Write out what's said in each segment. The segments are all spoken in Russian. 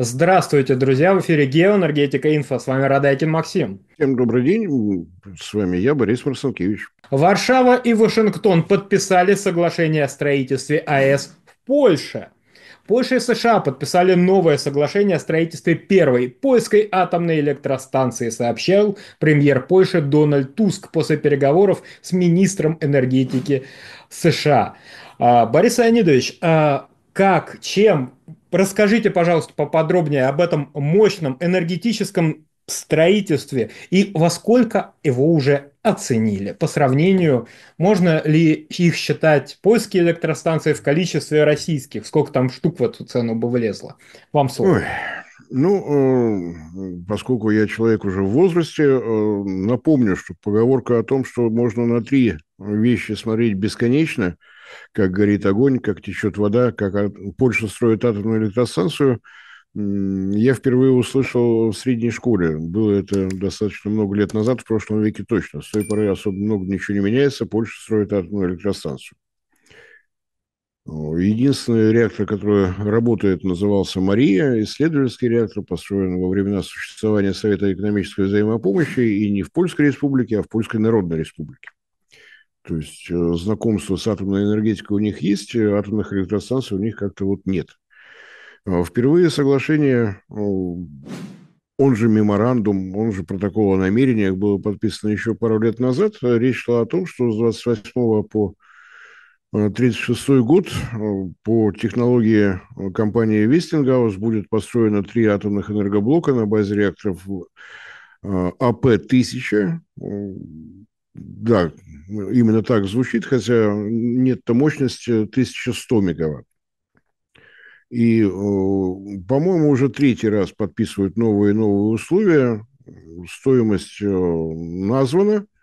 Здравствуйте, друзья! В эфире «Геоэнергетика. Инфо». С вами Радайкин Максим. Всем добрый день. С вами я, Борис Марсанкевич. Варшава и Вашингтон подписали соглашение о строительстве АЭС в Польше. Польша и США подписали новое соглашение о строительстве первой польской атомной электростанции, сообщил премьер Польши Дональд Туск после переговоров с министром энергетики США. А, Борис Леонидович, а как, чем Расскажите, пожалуйста, поподробнее об этом мощном энергетическом строительстве и во сколько его уже оценили. По сравнению, можно ли их считать поиски электростанции в количестве российских? Сколько там штук в эту цену бы влезло? Вам слово. Ой. Ну, э, поскольку я человек уже в возрасте, э, напомню, что поговорка о том, что можно на три вещи смотреть бесконечно, как горит огонь, как течет вода, как Польша строит атомную электростанцию, я впервые услышал в средней школе. Было это достаточно много лет назад, в прошлом веке точно. С той поры особо много ничего не меняется. Польша строит атомную электростанцию. Ну, единственный реактор, который работает, назывался «Мария». Исследовательский реактор построен во времена существования Совета экономической взаимопомощи и не в Польской республике, а в Польской Народной республике. То есть э, знакомство с атомной энергетикой у них есть, э, атомных электростанций у них как-то вот нет. А впервые соглашение, он же меморандум, он же протокол о намерениях, было подписано еще пару лет назад. Речь шла о том, что с 28 по 1936 год э, по технологии э, компании Вестингаус будет построено три атомных энергоблока на базе реакторов э, АП-1000. Да, именно так звучит, хотя нет-то мощности 1100 мегаватт. И, по-моему, уже третий раз подписывают новые и новые условия. Стоимость названа –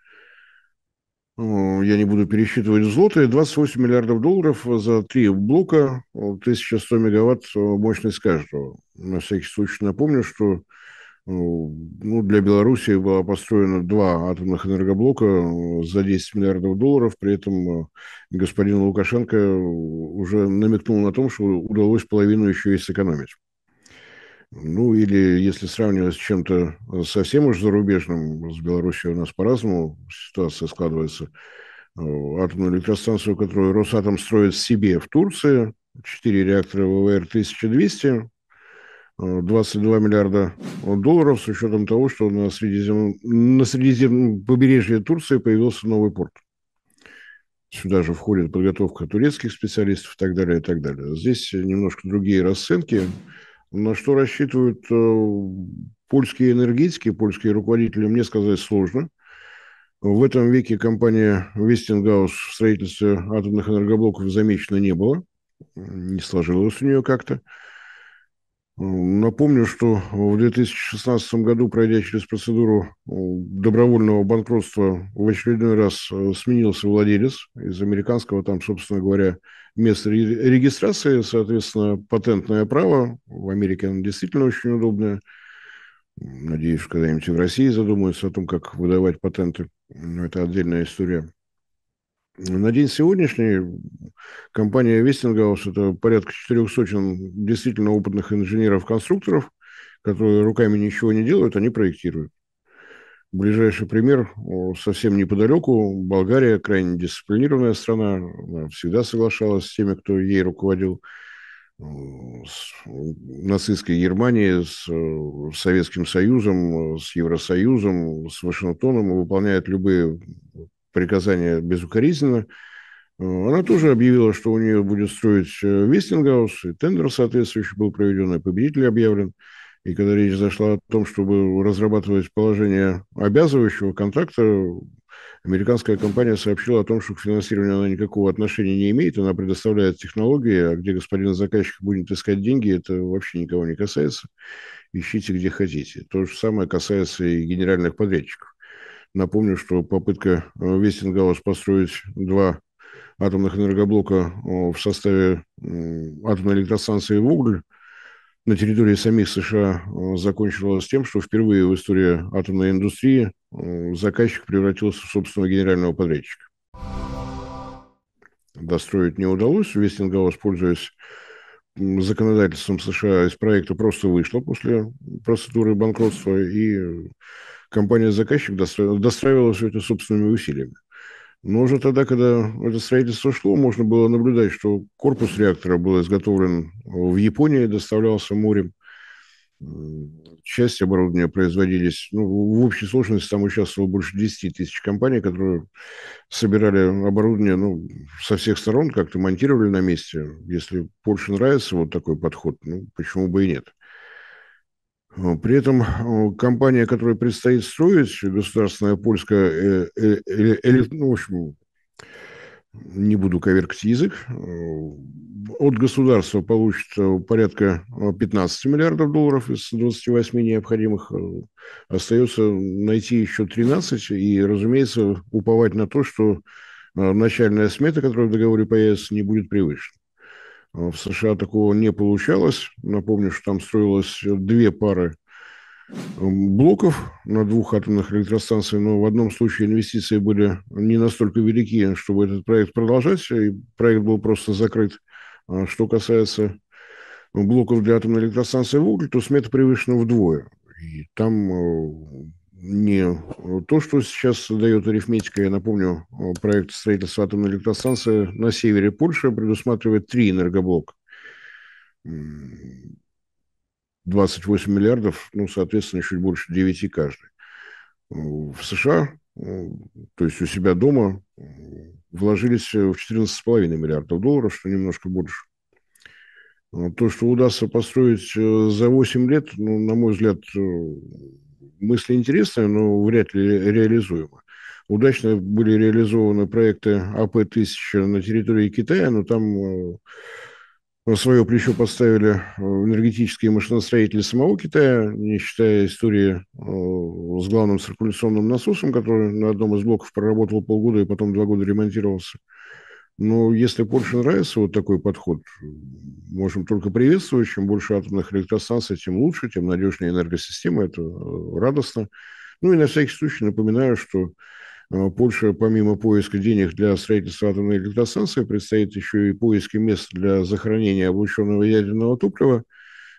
ну, я не буду пересчитывать злотые, 28 миллиардов долларов за три блока, 1100 мегаватт э, мощность каждого. На всякий случай напомню, что ну, ну для Беларуси было построено два атомных энергоблока э, за 10 миллиардов долларов. При этом э, господин Лукашенко уже намекнул на том, что удалось половину еще и сэкономить. Ну, или если сравнивать с чем-то э, совсем уж зарубежным, с Белоруссией у нас по-разному ситуация складывается. Э, атомную электростанцию, которую Росатом строит себе в Турции, 4 реактора ВВР-1200, 22 э, миллиарда долларов с учетом того, что на Средиземном, на Средиземном побережье Турции появился новый порт. Сюда же входит подготовка турецких специалистов и так далее, и так далее. Здесь немножко другие расценки. На что рассчитывают э, польские энергетики, польские руководители, мне сказать сложно. В этом веке компания Вестингаус в строительстве атомных энергоблоков замечено не было. Не сложилось у нее как-то. Напомню, что в 2016 году, пройдя через процедуру э, добровольного банкротства, в очередной раз э, сменился владелец из американского, там, собственно говоря, места регистрации, соответственно, патентное право. В Америке оно действительно очень удобное. Надеюсь, когда-нибудь в России задумаются о том, как выдавать патенты. Но это отдельная история. Ну, на день сегодняшний компания Вестингаус – это порядка 400 сочин действительно опытных инженеров-конструкторов, которые руками ничего не делают, они проектируют. Ближайший пример совсем неподалеку. Болгария – крайне дисциплинированная страна, всегда соглашалась с теми, кто ей руководил с нацистской Германией, с Советским Союзом, с Евросоюзом, с Вашингтоном выполняет любые приказание безукоризненно. Э, она тоже объявила, что у нее будет строить э, Вестингаус, и тендер соответствующий был проведен, и победитель объявлен. И когда речь зашла о том, чтобы разрабатывать положение обязывающего контракта, американская компания сообщила о том, что к финансированию она никакого отношения не имеет, она предоставляет технологии, а где господин заказчик будет искать деньги, это вообще никого не касается. Ищите, где хотите. То же самое касается и генеральных подрядчиков. Напомню, что попытка э, Вестингаус построить два атомных энергоблока э, в составе атомной электростанции уголь на территории самих США э, закончилась тем, что впервые в истории атомной индустрии заказчик превратился в собственного генерального подрядчика. Достроить не удалось. Вестингаус, пользуясь законодательством США, из проекта просто вышла после процедуры банкротства и компания-заказчик достраивала все это собственными усилиями. Но уже тогда, когда это строительство шло, можно было наблюдать, что корпус реактора был изготовлен в Японии, доставлялся морем. Часть оборудования производились. Ну, в общей сложности там участвовало больше 10 тысяч компаний, которые собирали оборудование ну, со всех сторон, как-то монтировали на месте. Если Польше нравится вот такой подход, ну, почему бы и нет. Э, при этом э, компания, которая предстоит строить, государственная польская, э, э, э, ну, в общем, не буду коверкать язык, э, от государства получит порядка 15 миллиардов долларов из 28 необходимых. Остается найти еще 13 и, разумеется, уповать на то, что начальная смета, которая в договоре появится, не будет превышена. А в США такого не получалось. Напомню, что там строилось две пары эм, блоков на двух атомных электростанциях, но в одном случае инвестиции были не настолько велики, чтобы этот проект продолжать, и проект был просто закрыт. А что касается э, блоков для атомной электростанции в Угле, то смета превышена вдвое. И там э, не то, что сейчас дает арифметика. Я напомню, э, проект строительства атомной электростанции на севере Польши предусматривает три энергоблока. 28 миллиардов, ну, соответственно, чуть больше 9 каждый. Э, в США, э, то есть у себя дома, вложились в 14,5 миллиардов долларов, что немножко больше. То, что удастся построить за 8 лет, ну, на мой взгляд, мысли интересные, но вряд ли реализуемы. Удачно были реализованы проекты АП-1000 на территории Китая, но там э, на свое плечо поставили э, энергетические машиностроители самого Китая, не считая истории э, с главным циркуляционным насосом, который на одном из блоков проработал полгода и потом два года ремонтировался. Но ну, если Польше нравится вот такой подход, можем только приветствовать. Чем больше атомных электростанций, тем лучше, тем надежнее энергосистема. Это э, радостно. Ну и на всякий случай напоминаю, что э, Польша, помимо поиска денег для строительства атомной электростанции, предстоит еще и поиски мест для захоронения облученного ядерного топлива,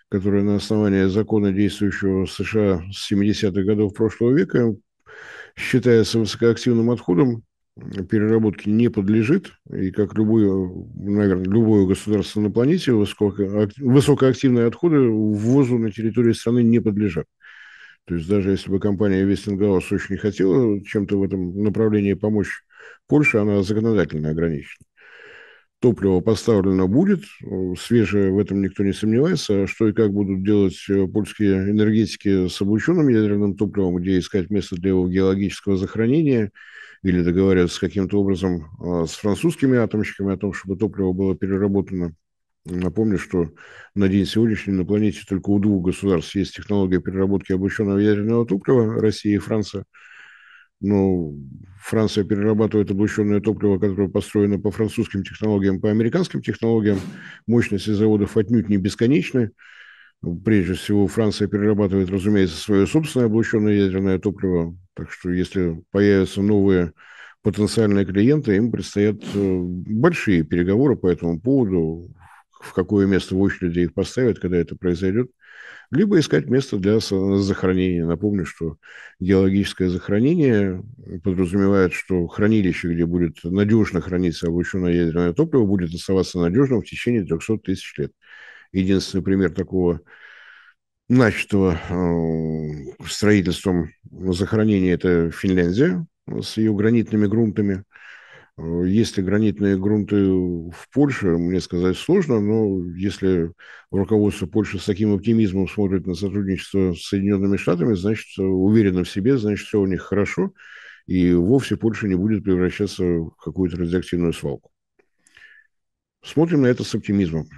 которое на основании закона, действующего США с 70-х годов прошлого века, считается высокоактивным отходом переработке не подлежит, и как любое, наверное, любое государство на планете, высоко, высокоактивные отходы ввозу на территории страны не подлежат. То есть даже если бы компания Вестингаус очень хотела чем-то в этом направлении помочь Польше, она законодательно ограничена. Топливо поставлено будет, свежее в этом никто не сомневается. А что и как будут делать э, польские энергетики с облученным ядерным топливом, где искать место для его геологического захоронения – или договариваться каким-то образом а, с французскими атомщиками о том, чтобы топливо было переработано. Напомню, что на день сегодняшний на планете только у двух государств есть технология переработки облученного ядерного топлива, Россия и Франция. Но Франция перерабатывает облученное топливо, которое построено по французским технологиям, по американским технологиям. Мощности заводов отнюдь не бесконечны. Прежде всего, Франция перерабатывает, разумеется, свое собственное облученное ядерное топливо. Так что если появятся новые потенциальные клиенты, им предстоят э, большие переговоры по этому поводу, в какое место в очереди их поставят, когда это произойдет, либо искать место для захоронения. Напомню, что геологическое захоронение подразумевает, что хранилище, где будет надежно храниться облученное ядерное топливо, будет оставаться надежным в течение 300 тысяч лет. Единственный пример такого начатого э, строительством захоронение – это Финляндия с ее гранитными грунтами. Э, если гранитные грунты в Польше, мне сказать сложно, но если руководство Польши с таким оптимизмом смотрит на сотрудничество с Соединенными Штатами, значит, уверенно в себе, значит, все у них хорошо, и вовсе Польша не будет превращаться в какую-то радиоактивную свалку. Смотрим на это с оптимизмом.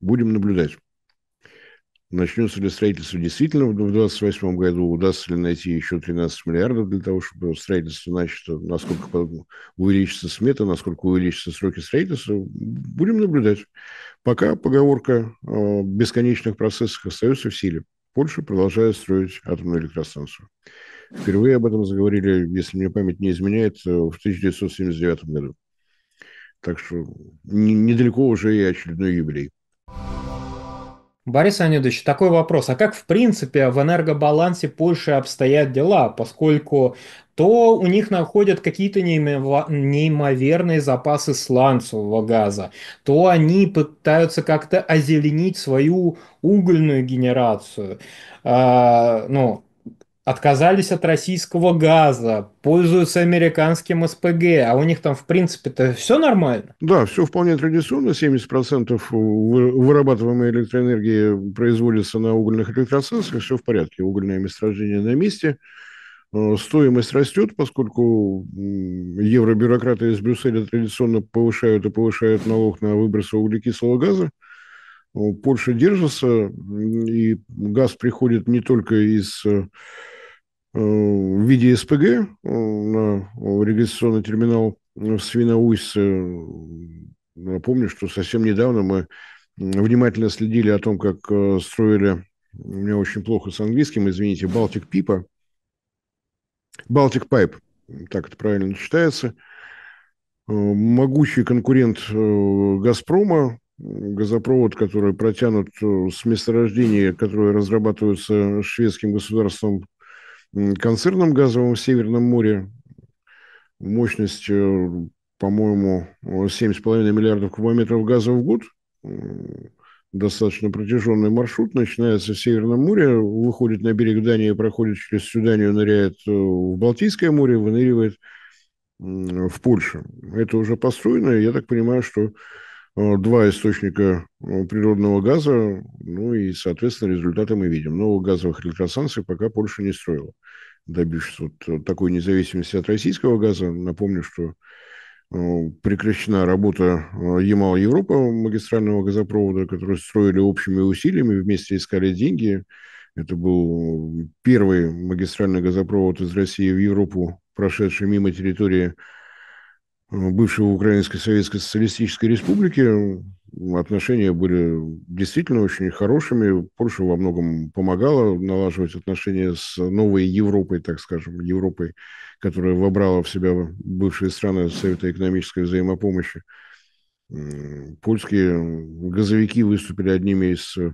Будем наблюдать. Начнется ли строительство действительно в 2028 году? Удастся ли найти еще 13 миллиардов для того, чтобы строительство начато? Насколько увеличится смета, насколько увеличатся сроки строительства? Будем наблюдать. Пока поговорка о бесконечных процессах остается в силе. Польша продолжает строить атомную электростанцию. Впервые об этом заговорили, если мне память не изменяет, в 1979 году. Так что недалеко уже и очередной юбилей. Борис Анидович, такой вопрос. А как, в принципе, в энергобалансе Польши обстоят дела, поскольку то у них находят какие-то неимоверные запасы сланцевого газа, то они пытаются как-то озеленить свою угольную генерацию. А, ну, отказались от российского газа, пользуются американским СПГ, а у них там, в принципе-то, все нормально? Да, все вполне традиционно. 70% вырабатываемой электроэнергии производится на угольных электростанциях, все в порядке, угольное месторождение на месте. Э, стоимость растет, поскольку евробюрократы из Брюсселя традиционно повышают и повышают налог на выбросы углекислого газа. Э, Польша держится, и газ приходит не только из э, Э, в виде СПГ э, на регистрационный терминал в Свиноуйсце. Э, напомню, что совсем недавно мы внимательно следили о том, как строили, у меня очень плохо с английским, извините, Балтик Пипа, Балтик Пайп, так это правильно читается, могучий конкурент «Газпрома», газопровод, который протянут с месторождения, которое разрабатывается шведским государством концерном газовом в Северном море мощностью, э, по-моему, 7,5 миллиардов кубометров газа в год. Достаточно протяженный маршрут. Начинается в Северном море, выходит на берег Дании, проходит через всю Данию, ныряет э, в Балтийское море, выныривает в Польшу. Это уже построено. Я так понимаю, что Э, два источника э, природного газа, ну и, соответственно, результаты мы видим. Новых газовых электростанций пока Польша не строила, добившись вот э, такой независимости от российского газа. Напомню, что прекращена работа Ямал-Европа магистрального газопровода, который строили общими усилиями, вместе искали деньги. Это был первый магистральный газопровод из России в Европу, прошедший мимо территории бывшего Украинской Советской Социалистической Республики отношения были действительно очень хорошими. Польша во многом помогала налаживать отношения с новой Европой, так скажем, Европой, которая вобрала в себя бывшие страны Совета экономической взаимопомощи. Польские газовики выступили одними из э,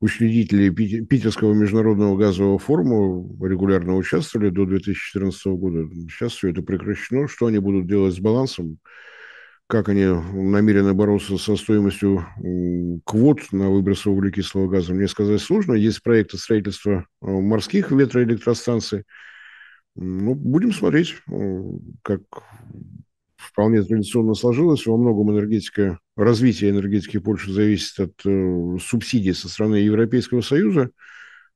учредителей Питерского международного газового форума, регулярно участвовали до 2014 года. Сейчас все это прекращено. Что они будут делать с балансом? Как они намерены бороться со стоимостью квот на выбросы углекислого газа, мне сказать сложно. Есть проекты строительства э, морских ветроэлектростанций. Ну, будем смотреть, как вполне традиционно сложилось. Во многом энергетика, развитие энергетики Польши зависит от э, субсидий со стороны Европейского Союза.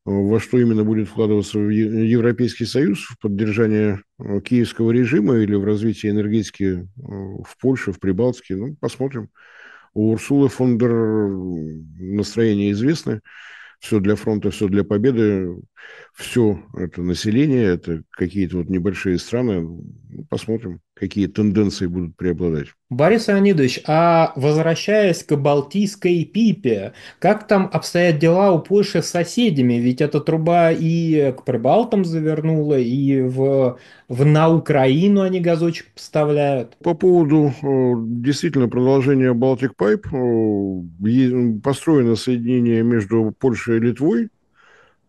Во что именно будет вкладываться Европейский Союз в поддержание э, киевского режима или в развитие энергетики э, в Польше, в Прибалтике? Ну, посмотрим. У Урсулы фон дер настроение известно. Все для фронта, все для победы. Все это население, это какие-то вот небольшие страны посмотрим, какие тенденции будут преобладать. Борис Леонидович, а возвращаясь к Балтийской пипе, как там обстоят дела у Польши с соседями? Ведь эта труба и к Прибалтам завернула, и в, в, на Украину они газочек поставляют. По поводу э, действительно продолжения Балтик Пайп, э, построено соединение между Польшей и Литвой,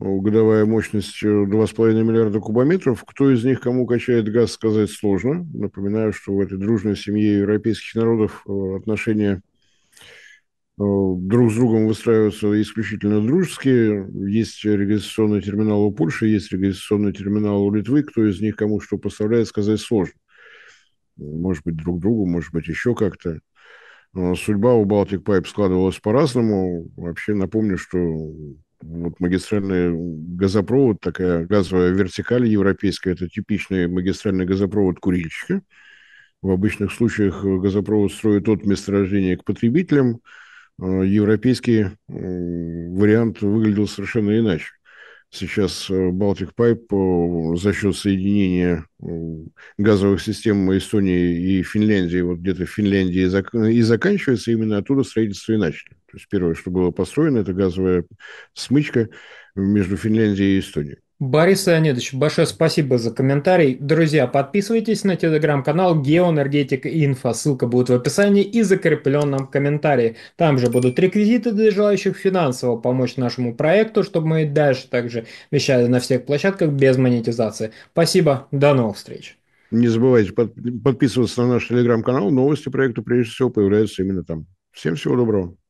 годовая мощность 2,5 э, миллиарда кубометров. Кто из них кому качает газ, сказать сложно. Напоминаю, что в этой дружной семье европейских народов э, отношения э, друг с другом выстраиваются исключительно дружеские. Есть регистрационный терминал у Польши, есть регистрационный терминал у Литвы. Кто из них кому что поставляет, сказать сложно. Может быть, друг другу, может быть, еще как-то. Судьба у Baltic Pipe складывалась по-разному. Вообще напомню, что вот магистральный газопровод, такая газовая вертикаль европейская, это типичный магистральный газопровод курильщика. В обычных случаях газопровод строит от месторождения к потребителям. А, европейский вариант выглядел совершенно иначе. Сейчас Балтик э, Пайп э, за счет соединения газовых систем Эстонии и Финляндии, вот где-то в Финляндии и заканчивается, именно оттуда строительство и начали. То есть первое, что было построено, это газовая смычка между Финляндией и Эстонией. Борис Леонидович, большое спасибо за комментарий. Друзья, подписывайтесь на телеграм-канал Геоэнергетика Инфа. Ссылка будет в описании и закрепленном комментарии. Там же будут реквизиты для желающих финансово помочь нашему проекту, чтобы мы дальше также вещали на всех площадках без монетизации. Спасибо, до новых встреч. Не забывайте подписываться на наш телеграм-канал. Новости проекта, прежде всего, появляются именно там. Всем всего доброго.